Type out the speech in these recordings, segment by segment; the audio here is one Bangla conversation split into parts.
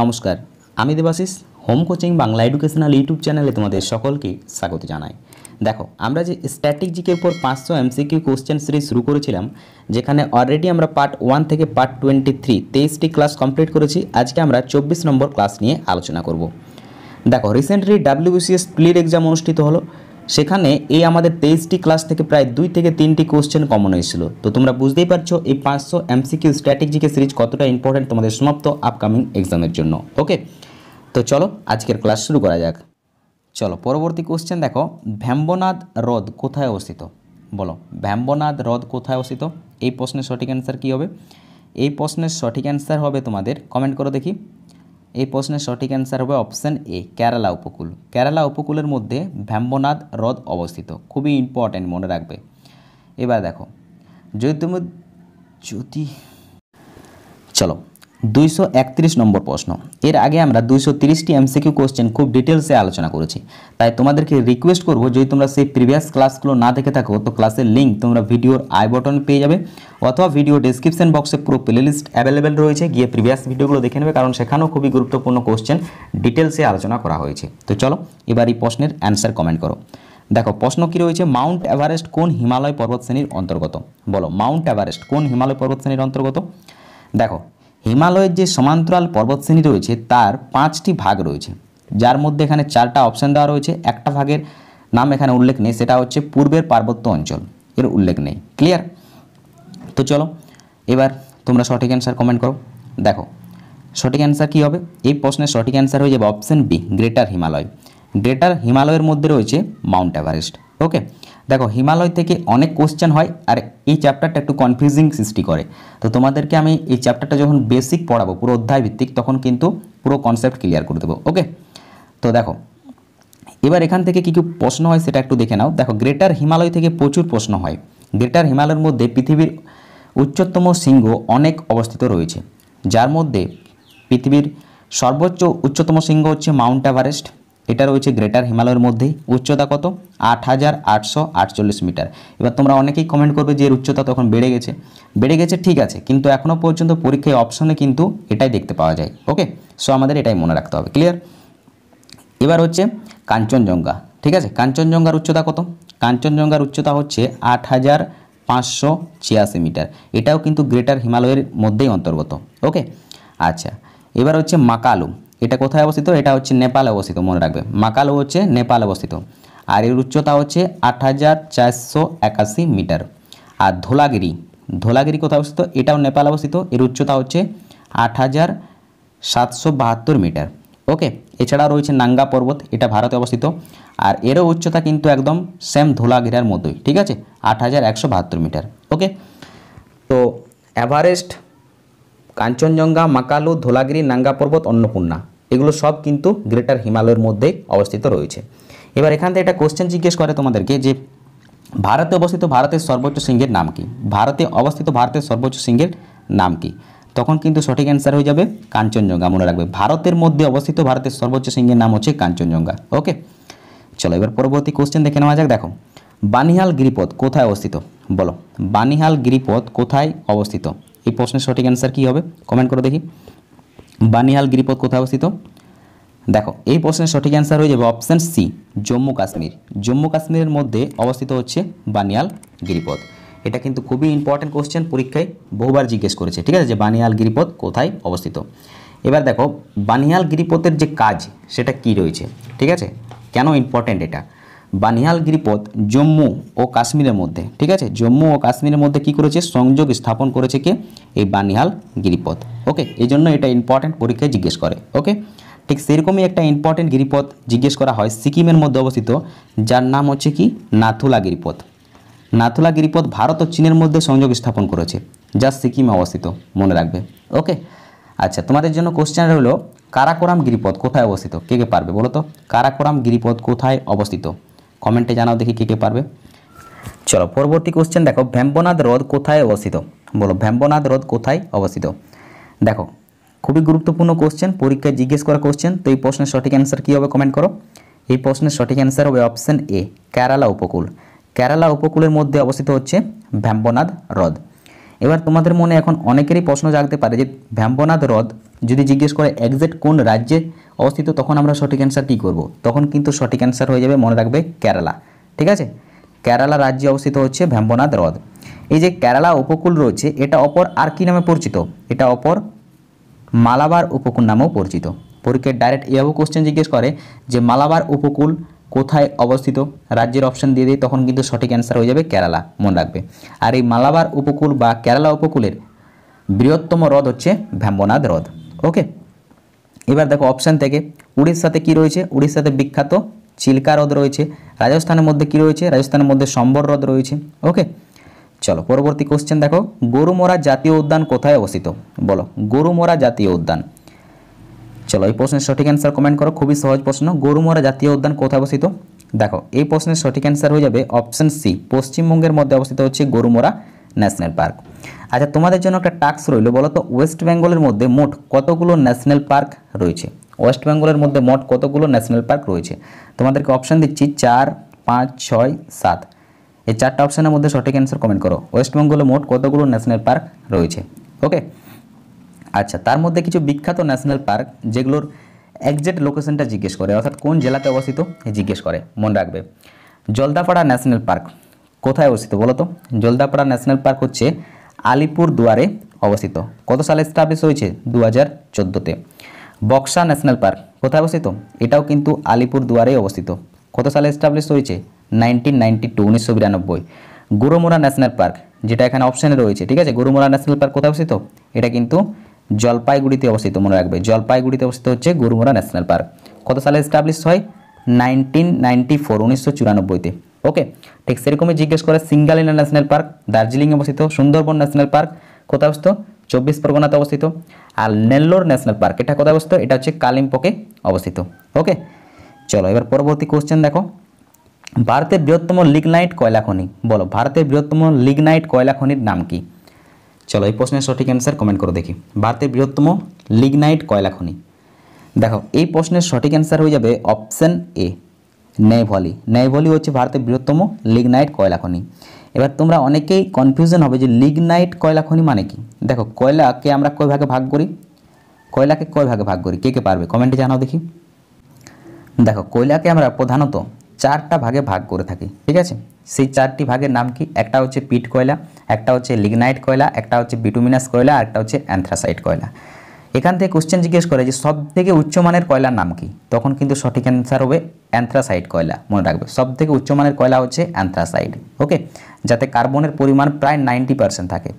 নমস্কার আমি Debashis home coaching Bangla educational YouTube চ্যানেলে তোমাদের সকলকে স্বাগত জানাই দেখো আমরা যে স্ট্যাটিক জিকের পর পাঁচশো এমসিকিউ কোশ্চেন সিরিজ শুরু করেছিলাম যেখানে অলরেডি আমরা পার্ট ওয়ান থেকে পার্ট টোয়েন্টি থ্রি তেইশটি ক্লাস কমপ্লিট করেছি আজকে আমরা চব্বিশ নম্বর ক্লাস নিয়ে আলোচনা করব দেখো রিসেন্টলি ডাব্লিউবিসিএস প্লির এক্সাম অনুষ্ঠিত হলো সেখানে এই আমাদের তেইশটি ক্লাস থেকে প্রায় দুই থেকে তিনটি কোশ্চেন কমন হয়েছিল তো তোমরা বুঝতেই পারছো এই পাঁচশো এমসিকিউ স্ট্র্যাটেজিকে সিরিজ কতটা ইম্পর্ট্যান্ট তোমাদের সমাপ্ত আপকামিং এক্সামের জন্য ওকে তো চলো আজকের ক্লাস শুরু করা যাক চলো পরবর্তী কোশ্চেন দেখো ভ্যাম্বনাদ হ্রদ কোথায় অবস্থিত বলো ভ্যাম্বনাদ হ্রদ কোথায় অবস্থিত এই প্রশ্নের সঠিক অ্যান্সার কী হবে এই প্রশ্নের সঠিক অ্যান্সার হবে তোমাদের কমেন্ট করো দেখি এই প্রশ্নের সঠিক অ্যান্সার হবে অপশান এ কেরালা উপকূল কেরালা উপকূলের মধ্যে ভ্যাম্বনাদ হ্রদ অবস্থিত খুবই ইম্পর্ট্যান্ট মনে রাখবে এবার দেখো যদি তুমি যদি চলো দুইশো নম্বর প্রশ্ন এর আগে আমরা দুইশো তিরিশটি এমসিকিউ কোশ্চেন খুব ডিটেলসে আলোচনা করেছি তাই তোমাদেরকে রিকোয়েস্ট করবো যদি তোমরা সেই প্রিভিয়াস ক্লাসগুলো না দেখে থাকো তো ক্লাসের লিঙ্ক তোমরা ভিডিওর আই বটন পেয়ে যাবে অথবা ভিডিও ডিসক্রিপশন বক্সে পুরো প্লেলিস্ট অ্যাভেলেবেল রয়েছে গিয়ে প্রিভিয়াস ভিডিওগুলো দেখে নেবে কারণ সেখানেও খুবই গুরুত্বপূর্ণ কোশ্চেন ডিটেলসে আলোচনা করা হয়েছে তো চলো এবার এই প্রশ্নের অ্যান্সার কমেন্ট করো দেখো প্রশ্ন কী রয়েছে মাউন্ট এভারেস্ট কোন হিমালয় পর্বত শ্রেণীর অন্তর্গত বলো মাউন্ট এভারেস্ট কোন হিমালয় পর্বত শ্রেণীর অন্তর্গত দেখো হিমালয়ের যে সমান্তরাল পর্বতশ্রেণী রয়েছে তার পাঁচটি ভাগ রয়েছে যার মধ্যে এখানে চারটা অপশান দেওয়া রয়েছে একটা ভাগের নাম এখানে উল্লেখ নেই সেটা হচ্ছে পূর্বের পার্বত্য অঞ্চল এর উল্লেখ নেই ক্লিয়ার তো চলো এবার তোমরা সঠিক অ্যান্সার কমেন্ট করো দেখো সঠিক অ্যান্সার কী হবে এই প্রশ্নের সঠিক অ্যান্সার হয়ে যাবে option B greater Himalaya greater হিমালয়ের মধ্যে রয়েছে মাউন্ট এভারেস্ট ওকে দেখো হিমালয় থেকে অনেক কোশ্চেন হয় আর এই চ্যাপ্টারটা একটু কনফিউজিং সৃষ্টি করে তো তোমাদেরকে আমি এই চ্যাপ্টারটা যখন বেসিক পড়াবো পুরো অধ্যায় ভিত্তিক তখন কিন্তু পুরো কনসেপ্ট ক্লিয়ার করে দেবো ওকে তো দেখো এবার এখান থেকে কী কী প্রশ্ন হয় সেটা একটু দেখে নাও দেখো গ্রেটার হিমালয় থেকে প্রচুর প্রশ্ন হয় গ্রেটার হিমালয়ের মধ্যে পৃথিবীর উচ্চতম শৃঙ্গ অনেক অবস্থিত রয়েছে যার মধ্যে পৃথিবীর সর্বোচ্চ উচ্চতম শৃঙ্গ হচ্ছে মাউন্ট এভারেস্ট এটা রয়েছে গ্রেটার হিমালয়ের মধ্যে উচ্চতা কত আট হাজার আটশো আটচল্লিশ মিটার এবার তোমরা অনেকেই কমেন্ট করবে যে এর উচ্চতা তখন বেড়ে গেছে বেড়ে গেছে ঠিক আছে কিন্তু এখনও পর্যন্ত পরীক্ষায় অপশনে কিন্তু এটাই দেখতে পাওয়া যায় ওকে সো আমাদের এটাই মনে রাখতে হবে ক্লিয়ার এবার হচ্ছে কাঞ্চনজঙ্ঘা ঠিক আছে কাঞ্চনজঙ্ঘার উচ্চতা কত কাঞ্চনজঙ্ঘার উচ্চতা হচ্ছে আট হাজার পাঁচশো ছিয়াশি মিটার এটাও কিন্তু গ্রেটার হিমালয়ের মধ্যেই অন্তর্গত ওকে আচ্ছা এবার হচ্ছে মাকালু এটা কোথায় অবস্থিত এটা হচ্ছে নেপালে অবস্থিত মনে রাখবে মাকালো হচ্ছে নেপালে অবস্থিত আর এর উচ্চতা হচ্ছে আট মিটার আর ধোলাগিরি ধোলাগিরি কোথায় অবস্থিত এটাও নেপাল অবস্থিত এর উচ্চতা হচ্ছে আট মিটার ওকে এছাড়া রয়েছে নাঙ্গা পর্বত এটা ভারতে অবস্থিত আর এরও উচ্চতা কিন্তু একদম সেম ধোলাগিরার মতোই ঠিক আছে আট মিটার ওকে তো এভারেস্ট কাঞ্চনজঙ্ঘা মাকালু ধোলাগিরি নাঙ্গা পর্বত অন্নপূর্ণা এগুলো সব কিন্তু গ্রেটার হিমালয়ের মধ্যে অবস্থিত রয়েছে এবার এখান থেকে একটা কোশ্চেন জিজ্ঞেস করে তোমাদেরকে যে ভারতে অবস্থিত ভারতের সর্বোচ্চ সিংহের নাম কি ভারতে অবস্থিত ভারতের সর্বোচ্চ সিংহের নাম কি তখন কিন্তু সঠিক অ্যান্সার হয়ে যাবে কাঞ্চনজঙ্ঘা মনে রাখবে ভারতের মধ্যে অবস্থিত ভারতের সর্বোচ্চ সিংহের নাম হচ্ছে কাঞ্চনজঙ্ঘা ওকে চলো এবার পরবর্তী কোশ্চেন দেখে নেওয়া যাক দেখো বানিহাল গিরিপথ কোথায় অবস্থিত বলো বানিহাল গিরিপথ কোথায় অবস্থিত এই প্রশ্নের সঠিক অ্যান্সার কী হবে কমেন্ট করে দেখি বানিহাল গিরিপথ কোথায় অবস্থিত দেখো এই প্রশ্নের সঠিক অ্যান্সার হয়ে যাবে অপশান সি জম্মু কাশ্মীর জম্মু কাশ্মীরের মধ্যে অবস্থিত হচ্ছে বানিয়াল গিরিপথ এটা কিন্তু খুবই ইম্পর্টেন্ট কোশ্চেন পরীক্ষায় বহুবার জিজ্ঞেস করেছে ঠিক আছে যে বানিয়াল গিরিপথ কোথায় অবস্থিত এবার দেখো বানিয়াল গিরিপথের যে কাজ সেটা কি রয়েছে ঠিক আছে কেন ইম্পর্টেন্ট এটা বানিহাল গিরিপথ জম্মু ও কাশ্মীরের মধ্যে ঠিক আছে জম্মু ও কাশ্মীরের মধ্যে কি করেছে সংযোগ স্থাপন করেছে কে এই বানিহাল গিরিপথ ওকে এই জন্য এটা ইম্পর্টেন্ট পরীক্ষায় জিজ্ঞেস করে ওকে ঠিক সেরকমই একটা ইম্পর্টেন্ট গিরিপথ জিজ্ঞেস করা হয় সিকিমের মধ্যে অবস্থিত যার নাম হচ্ছে কি নাথুলা গিরিপথ নাথুলা গিরিপথ ভারত ও চীনের মধ্যে সংযোগ স্থাপন করেছে যা সিকিমে অবস্থিত মনে রাখবে ওকে আচ্ছা তোমাদের জন্য কোশ্চেন রইল কারাকোরাম গিরিপথ কোথায় অবস্থিত কে কে পারবে বলো তো কারাকোরাম গিরিপথ কোথায় অবস্থিত কমেন্টে জানাও দেখি কে কে পারবে চলো পরবর্তী কোশ্চেন দেখো ভ্যাম্বনাথ হ্রদ কোথায় অবস্থিত বলো ভ্যাম্বনাথ হ্রদ কোথায় অবস্থিত দেখো খুবই গুরুত্বপূর্ণ কোশ্চেন পরীক্ষায় জিজ্ঞেস করা কোশ্চেন তো এই প্রশ্নের সঠিক অ্যান্সার কী হবে কমেন্ট করো এই প্রশ্নের সঠিক অ্যান্সার হবে অপশান এ কেরালা উপকূল কেরালা উপকূলের মধ্যে অবস্থিত হচ্ছে ভ্যাম্বনাদ হ্রদ এবার তোমাদের মনে এখন অনেকেরই প্রশ্ন জাগতে পারে যে ভ্যাম্বনাদ হ্রদ যদি জিজ্ঞেস করে একজ্যাক্ট কোন রাজ্যে অবস্থিত তখন আমরা সঠিক অ্যান্সার কী করব তখন কিন্তু সঠিক অ্যান্সার হয়ে যাবে মনে রাখবে কেরালা ঠিক আছে কেরালা রাজ্যে অবস্থিত হচ্ছে ভ্যাম্বনাথ হ্রদ এই যে কেরালা উপকূল রয়েছে এটা অপর আর কি নামে পরিচিত এটা অপর মালাবার উপকূল নামেও পরিচিত পরীক্ষায় ডাইরেক্ট এভাবে কোশ্চেন জিজ্ঞেস করে যে মালাবার উপকূল কোথায় অবস্থিত রাজ্যের অপশান দিয়ে দিই তখন কিন্তু সঠিক অ্যান্সার হয়ে যাবে কেরালা মনে রাখবে আর এই মালাবার উপকূল বা কেরালা উপকূলের বৃহত্তম হ্রদ হচ্ছে ভ্যাম্বনাথ হ্রদ ওকে এবার দেখো অপশান থেকে উড়িষ্যাতে কি রয়েছে উড়িষ্যাতে বিখ্যাত চিল্কা হ্রদ রয়েছে রাজস্থানের মধ্যে কি রয়েছে রাজস্থানের মধ্যে সম্বর হ্রদ রয়েছে ওকে চলো পরবর্তী কোশ্চেন দেখো গরুমরা জাতীয় উদ্যান কোথায় অবস্থিত বলো গরুমরা জাতীয় উদ্যান চলো এই প্রশ্নের সঠিক অ্যান্সার কমেন্ট করো খুবই সহজ প্রশ্ন গরুমরা জাতীয় উদ্যান কোথায় অবস্থিত দেখো এই প্রশ্নের সঠিক অ্যান্সার হয়ে যাবে অপশান সি পশ্চিমবঙ্গের মধ্যে অবস্থিত হচ্ছে গরুমরা ন্যাশনাল পার্ক আচ্ছা তোমাদের জন্য একটা টাস্ক রইল বলো তো ওয়েস্ট বেঙ্গলের মধ্যে মোট কতগুলো ন্যাশনাল পার্ক রয়েছে ওয়েস্ট বেঙ্গলের মধ্যে মোট কতগুলো ন্যাশনাল পার্ক রয়েছে তোমাদেরকে অপশান দিচ্ছি চার পাঁচ ছয় সাত এই চারটা অপশানের মধ্যে সঠিক অ্যান্সার কমেন্ট করো ওয়েস্ট বেঙ্গলে মোট কতগুলো ন্যাশনাল পার্ক রয়েছে ওকে আচ্ছা তার মধ্যে কিছু বিখ্যাত ন্যাশনাল পার্ক যেগুলোর একজ্যাক্ট লোকেশনটা জিজ্ঞেস করে অর্থাৎ কোন জেলাতে অবস্থিত জিজ্ঞেস করে মনে রাখবে জলদাপাড়া ন্যাশনাল পার্ক কোথায় অবস্থিত বলো তো জলদাপাড়া ন্যাশনাল পার্ক হচ্ছে আলিপুর দুয়ারে অবস্থিত কত সালে স্টাবলিশ হয়েছে দু হাজার চোদ্দোতে বক্সা ন্যাশনাল পার্ক কোথায় অবস্থিত এটাও কিন্তু আলিপুর দুয়ারে অবস্থিত কত সালে স্টাবলিশ হয়েছে নাইনটিন নাইনটি টু উনিশশো বিরানব্বই গুরুমোরা ন্যাশনাল পার্ক যেটা এখানে অপশানে রয়েছে ঠিক আছে গুরুমোরা ন্যাশনাল পার্ক কোথায় অবস্থিত এটা কিন্তু জলপাইগুড়িতে অবস্থিত মনে রাখবে জলপাইগুড়িতে অবস্থিত হচ্ছে গুরুমোরা ন্যাশনাল পার্ক কত সালে স্টাবলিশ হয় নাইনটিন নাইনটি ফোর উনিশশো চুরানব্বইতে ওকে ঠিক সেরকমই জিজ্ঞেস করে সিঙ্গালিনা ন্যাশনাল পার্ক দার্জিলিংয়ে অবস্থিত সুন্দরবন ন্যাশনাল পার্ক কোথায় অবস্থিত চব্বিশ পরগনাতে অবস্থিত আর নেল্লোর ন্যাশনাল পার্ক এটা কোথায় অবস্থিত এটা হচ্ছে কালিম্পকে অবস্থিত ওকে চলো এবার পরবর্তী কোশ্চেন দেখো ভারতের বৃহত্তম লিগনাইট কয়লা খনি বলো ভারতের বৃহত্তম লিগনাইট কয়লা খনির নাম কি চলো এই প্রশ্নের সঠিক অ্যান্সার কমেন্ট করে দেখি ভারতের বৃহত্তম লিগনাইট কয়লা খনি দেখো এই প্রশ্নের সঠিক অ্যান্সার হয়ে যাবে অপশান এ নেভলি নেভলি হচ্ছে ভারতের বৃহত্তম লিগনাইট কয়লা খনি এবার তোমরা অনেকেই কনফিউশন হবে যে লিগনাইট কয়লা খনি মানে কি দেখো কয়লাকে আমরা কয় ভাগে ভাগ করি কয়লাকে কয় ভাগে ভাগ করি কে কে পারবে কমেন্টে জানাও দেখি দেখো কয়লাকে আমরা প্রধানত চারটা ভাগে ভাগ করে থাকি ঠিক আছে সেই চারটি ভাগের নাম কি একটা হচ্ছে পিট কয়লা একটা হচ্ছে লিগনাইট কয়লা একটা হচ্ছে বিটুমিনাস কয়লা আর একটা হচ্ছে অ্যান্থ্রাসাইট কয়লা এখান থেকে কোশ্চেন জিজ্ঞেস করে যে সব থেকে উচ্চমানের কয়লার নাম কি তখন কিন্তু সঠিক অ্যান্সার হবে অ্যান্থ্রাসাইড কয়লা মনে রাখবে সব থেকে উচ্চমানের কয়লা হচ্ছে অ্যান্থ্রাসাইড ওকে যাতে কার্বনের পরিমাণ প্রায় নাইনটি পার্সেন্ট থাকে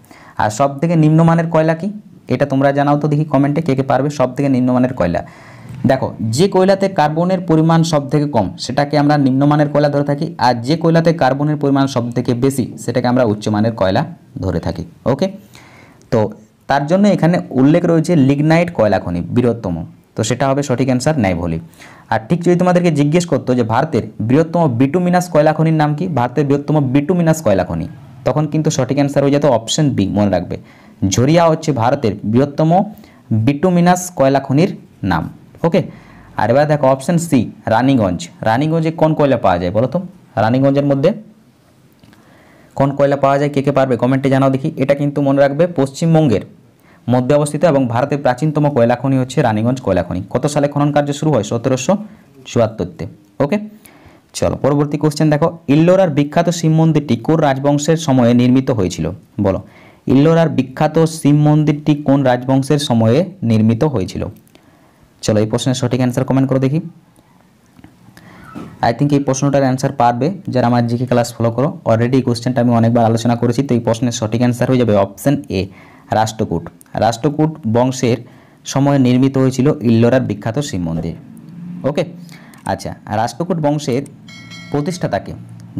আর সব থেকে নিম্নমানের কয়লা কি এটা তোমরা জানাও তো দেখি কমেন্টে কে কে পারবে সব থেকে নিম্নমানের কয়লা দেখো যে কয়লাতে কার্বনের পরিমাণ সব থেকে কম সেটাকে আমরা নিম্নমানের কয়লা ধরে থাকি আর যে কয়লাতে কার্বনের পরিমাণ সব থেকে বেশি সেটাকে আমরা উচ্চমানের কয়লা ধরে থাকি ওকে তো তার জন্য এখানে উল্লেখ রয়েছে লিগনাইট কয়লা খনি বৃহত্তম তো সেটা হবে সঠিক অ্যান্সার ন্যায়ভলি আর ঠিক যদি তোমাদেরকে জিজ্ঞেস করতো যে ভারতের বৃহত্তম বিটুমিনাস কয়লা খনির নাম কি ভারতের বৃহত্তম বিটুমিনাস কয়লা খনি তখন কিন্তু সঠিক অ্যান্সার হয়ে যেত অপশন বি মনে রাখবে ঝরিয়া হচ্ছে ভারতের বৃহত্তম বিটুমিনাস কয়লা খনির নাম ওকে আর এবার দেখো অপশন সি রানিগঞ্জ রানিগঞ্জে কোন কয়লা পাওয়া যায় বলো তো রানিগঞ্জের মধ্যে কোন কয়লা পাওয়া যায় কে কে পারবে কমেন্টে জানাও দেখি এটা কিন্তু মনে রাখবে পশ্চিমবঙ্গের মধ্যে অবস্থিত এবং ভারতের প্রাচীনতম কয়লা খনি হচ্ছে রানীগঞ্জ কয়লা খনি কত সালে খনন কার্য শুরু হয় সতেরোশো চুয়াত্তরতে ওকে চলো পরবর্তী কোশ্চেন দেখো ইল্লোরার বিখ্যাত শিব মন্দিরটি কোন রাজবংশের সময়ে নির্মিত হয়েছিল বলো ইল্লোরার বিখ্যাত শিব মন্দিরটি কোন রাজবংশের সময়ে নির্মিত হয়েছিল চলো এই প্রশ্নের সঠিক অ্যান্সার কমেন্ট করে দেখি আই থিঙ্ক এই প্রশ্নটার অ্যান্সার পারবে যারা আমার জিকে ক্লাস ফলো করো অলরেডি এই কোশ্চেনটা আমি অনেকবার আলোচনা করেছি তো এই প্রশ্নের সঠিক অ্যান্সার হয়ে যাবে অপশান এ রাষ্ট্রকূট রাষ্ট্রকূট বংশের সময় নির্মিত হয়েছিল ইল্লোরার বিখ্যাত শিব মন্দির ওকে আচ্ছা রাষ্ট্রকূট বংশের প্রতিষ্ঠাতাকে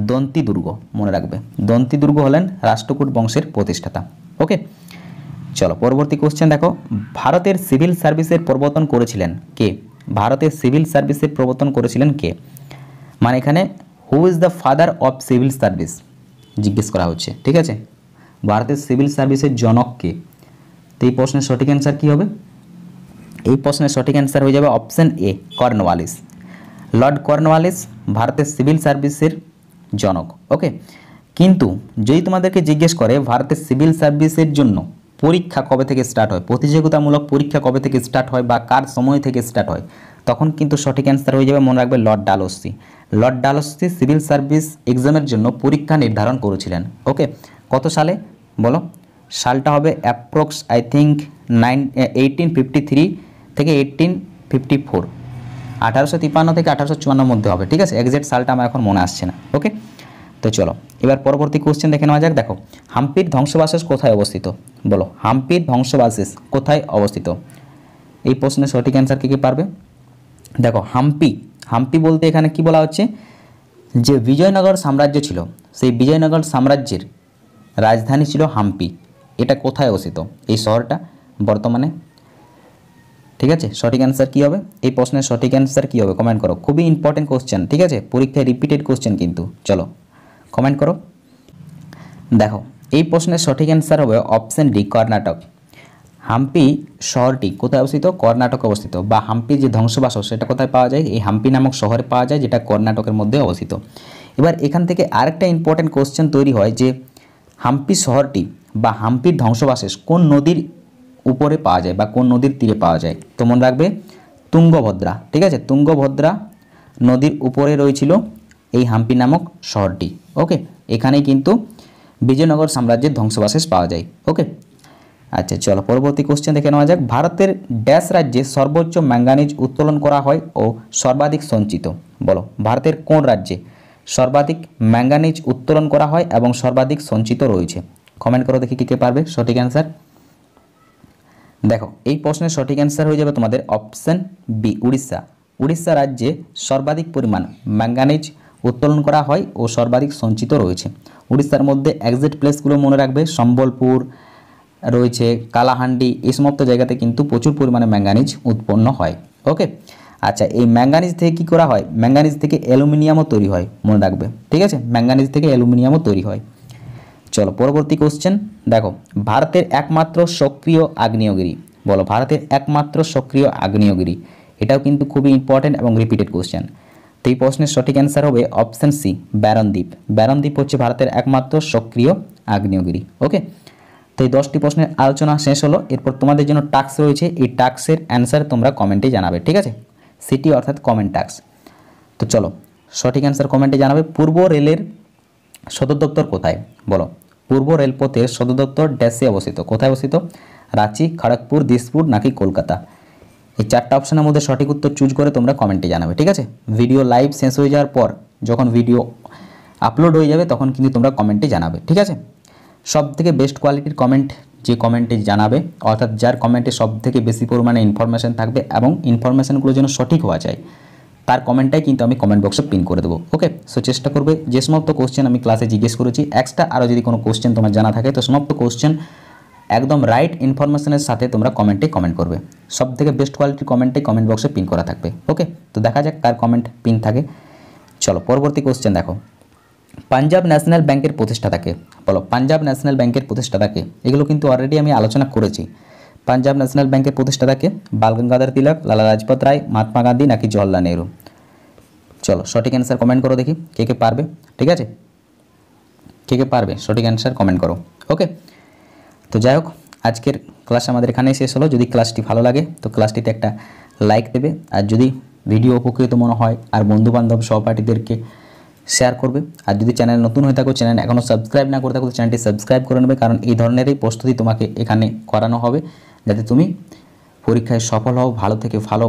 দন্তি দুর্গ মনে রাখবে দন্তি দুর্গ হলেন রাষ্ট্রকূট বংশের প্রতিষ্ঠাতা ওকে চলো পরবর্তী কোশ্চেন দেখো ভারতের সিভিল সার্ভিসের প্রবর্তন করেছিলেন কে ভারতের সিভিল সার্ভিসের প্রবর্তন করেছিলেন কে মানে এখানে who is the father of civil service জিজ্ঞেস করা হচ্ছে ঠিক আছে ভারতের সিভিল সার্ভিসের জনক কে তো এই প্রশ্নের সঠিক অ্যান্সার কী হবে এই প্রশ্নের সঠিক অ্যান্সার হয়ে যাবে option A Cornwallis lord Cornwallis ভারতের সিভিল সার্ভিসের জনক ওকে কিন্তু যদি তোমাদেরকে জিজ্ঞেস করে ভারতের সিভিল সার্ভিসের জন্য পরীক্ষা কবে থেকে স্টার্ট হয় প্রতিযোগিতামূলক পরীক্ষা কবে থেকে স্টার্ট হয় বা কার সময় থেকে স্টার্ট হয় তখন কিন্তু সঠিক অ্যান্সার হয়ে যাবে মনে রাখবে lord Dalhousie lord Dalhousie civil service এক্সামের জন্য পরীক্ষা নির্ধারণ করেছিলেন ওকে কত সালে বলো সালটা হবে approx I think nine fifty three থেকে এইটিন ফিফটি ফোর আঠারোশো থেকে আঠারোশো মধ্যে হবে ঠিক আছে এক্সাক্ট সালটা আমার এখন মনে আসছে না ওকে তো চলো এবার পরবর্তী কোশ্চেন দেখে নেওয়া যাক দেখো হাম্পির ধ্বংসবাসেস কোথায় অবস্থিত বলো হাম্পির ধ্বংসবাসেস কোথায় অবস্থিত এই প্রশ্নের সঠিক অ্যান্সার কী কী পারবে দেখো হাম্পি হাম্পি বলতে এখানে কি বলা হচ্ছে যে বিজয়নগর সাম্রাজ্য ছিল সেই বিজয়নগর সাম্রাজ্যের রাজধানী ছিল হাম্পি এটা কোথায় অবস্থিত এই শহরটা বর্তমানে ঠিক আছে সঠিক অ্যান্সার কী হবে এই প্রশ্নের সঠিক অ্যান্সার কী হবে কমেন্ট করো খুবই ইম্পর্টেন্ট কোশ্চেন ঠিক আছে পরীক্ষায় রিপিটেড কোশ্চেন কিন্তু চলো কমেন্ট করো দেখো এই প্রশ্নের সঠিক অ্যান্সার হবে অপশন ডি কর্ণাটক হাম্পি শহরটি কোথায় অবস্থিত কর্ণাটকে অবস্থিত বা হাম্পির যে ধ্বংসবাস সেটা কোথায় পাওয়া যায় এই হাম্পি নামক শহরে পাওয়া যায় যেটা কর্ণাটকের মধ্যে অবস্থিত এবার এখান থেকে আরেকটা ইম্পর্টেন্ট কোশ্চেন তৈরি হয় যে হাম্পি শহরটি বা হাম্পির ধ্বংসবাসেষ কোন নদীর উপরে পাওয়া যায় বা কোন নদীর তীরে পাওয়া যায় তো মনে রাখবে তুঙ্গভদ্রা ঠিক আছে তুঙ্গভদ্রা নদীর উপরে রয়েছিল এই হাম্পি নামক শহরটি ওকে এখানেই কিন্তু বিজয়নগর সাম্রাজ্যের ধ্বংসবাসেষ পাওয়া যায় ওকে আচ্ছা চলো পরবর্তী কোশ্চেন দেখে নেওয়া যাক ভারতের ড্যাশ রাজ্যে সর্বোচ্চ ম্যাঙ্গানিজ উত্তোলন করা হয় ও সর্বাধিক সঞ্চিত বলো ভারতের কোন রাজ্যে সর্বাধিক ম্যাঙ্গানিজ উত্তোলন করা হয় এবং সর্বাধিক সঞ্চিত রয়েছে কমেন্ট করো দেখি কী কে পারবে সঠিক অ্যান্সার দেখো এই প্রশ্নের সঠিক অ্যান্সার হয়ে যাবে তোমাদের অপশান বি উড়িষ্যা উড়িষ্যা রাজ্যে সর্বাধিক পরিমাণ ম্যাঙ্গানিজ উত্তোলন করা হয় ও সর্বাধিক সঞ্চিত রয়েছে উড়িষ্যার মধ্যে এক্সিট প্লেসগুলো মনে রাখবে সম্বলপুর রয়েছে কালাহান্ডি এই সমস্ত জায়গাতে কিন্তু প্রচুর পরিমাণে ম্যাঙ্গানিজ উৎপন্ন হয় ওকে আচ্ছা এই ম্যাঙ্গানিজ থেকে কি করা হয় ম্যাঙ্গানিজ থেকে অ্যালুমিনিয়ামও তৈরি হয় মনে রাখবে ঠিক আছে ম্যাঙ্গানিজ থেকে অ্যালুমিনিয়ামও তৈরি হয় চলো পরবর্তী কোশ্চেন দেখো ভারতের একমাত্র সক্রিয় আগ্নেয়গিরি বলো ভারতের একমাত্র সক্রিয় আগ্নেয়গিরি এটাও কিন্তু খুবই ইম্পর্ট্যান্ট এবং রিপিটেড কোশ্চেন তো এই প্রশ্নের সঠিক অ্যান্সার হবে অপশান সি ব্যারনদ্বীপ ব্যারনদ্বীপ হচ্ছে ভারতের একমাত্র সক্রিয় আগ্নেয়গিরি ওকে তো এই দশটি প্রশ্নের আলোচনা শেষ হলো এরপর তোমাদের জন্য টাক্স রয়েছে এই টাক্সের অ্যান্সার তোমরা কমেন্টে জানাবে ঠিক আছে সিটি অর্থাৎ কমেন্ট টাক্স তো চলো সঠিক অ্যান্সার কমেন্টে জানাবে পূর্ব রেলের সদর দপ্তর কোথায় বলো পূর্ব রেলপথের সদর দপ্তর ড্যাশে অবস্থিত কোথায় অবস্থিত রাঁচি খড়গপুর দিসপুর নাকি কলকাতা এই চারটা অপশানের মধ্যে সঠিক উত্তর চুজ করে তোমরা কমেন্টে জানাবে ঠিক আছে ভিডিও লাইভ শেষ হয়ে যাওয়ার পর যখন ভিডিও আপলোড হয়ে যাবে তখন কিন্তু তোমরা কমেন্টে জানাবে ঠিক আছে সবথেকে বেস্ট কোয়ালিটির কমেন্ট যে কমেন্টে জানাবে অর্থাৎ যার কমেন্টে সবথেকে বেশি পরিমাণে ইনফরমেশান থাকবে এবং ইনফরমেশানগুলো যেন সঠিক হওয়া যায় তার কমেন্টটাই কিন্তু আমি কমেন্ট বক্সে পিন করে দেবো ওকে সো চেষ্টা করবে যে সমস্ত কোশ্চেন আমি ক্লাসে জিজ্ঞেস করেছি এক্সট্রা আরও যদি কোনো কোশ্চেন তোমার জানা থাকে তো সমস্ত কোশ্চেন একদম রাইট ইনফরমেশনের সাথে তোমরা কমেন্টে কমেন্ট করবে সব থেকে বেস্ট কোয়ালিটির কমেন্টে কমেন্ট বক্সে পিন করা থাকবে ওকে তো দেখা যাক কার কমেন্ট পিন থাকে চলো পরবর্তী কোশ্চেন দেখো পাঞ্জাব ন্যাশনাল ব্যাংকের প্রতিষ্ঠাতাকে বলো পাঞ্জাব ন্যাশনাল ব্যাংকের প্রতিষ্ঠাতাকে এগুলো কিন্তু অলরেডি আমি আলোচনা করেছি পাঞ্জাব ন্যাশনাল ব্যাংকের প্রতিষ্ঠাতাকে বাল গঙ্গাধর তিলক লালা লাজপত রায় মহাত্মা গান্ধী নাকি জওয়াহরলাল নেহরু চলো সঠিক অ্যান্সার কমেন্ট করো দেখি কে কে পারবে ঠিক আছে কে কে পারবে সঠিক অ্যান্সার কমেন্ট করো ওকে তো যাই হোক আজকের ক্লাস আমাদের এখানেই শেষ হলো যদি ক্লাসটি ভালো লাগে তো ক্লাসটিতে একটা লাইক দেবে আর যদি ভিডিও উপকৃত মনে হয় আর বন্ধুবান্ধব সহপাঠীদেরকে শেয়ার করবে আর যদি চ্যানেল নতুন হয়ে থাকো চ্যানেল এখনও সাবস্ক্রাইব না করে থাকো চ্যানেলটি সাবস্ক্রাইব করে নেবে কারণ এই ধরনেরই প্রস্তুতি তোমাকে এখানে করানো হবে যাতে তুমি পরীক্ষায় সফল হও ভালো থেকে ভালো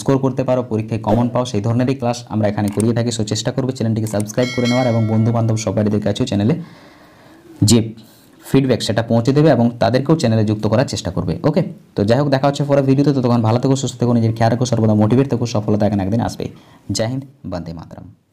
স্কোর করতে পারো পরীক্ষায় কমন পাও সেই ধরনেরই ক্লাস আমরা এখানে করিয়ে থাকি সো চেষ্টা করবে চ্যানেলটিকে সাবস্ক্রাইব করে নেওয়ার এবং বন্ধুবান্ধব সবাইদের কাছেও চ্যানেলে যে ফিডব্যাক সেটা পৌঁছে দেবে এবং তাদেরকেও চ্যানেলে যুক্ত করার চেষ্টা করবে ওকে তো যাই হোক দেখা হচ্ছে পরে ভিডিওতে তো তখন ভালো থেকো সুস্থ থেকো নিজের খেয়াল রাখো সর্বদা মোটিভেট থেকো সফলতা এখানে একদিন আসবে জয় হিন্দ বন্দে মাতরম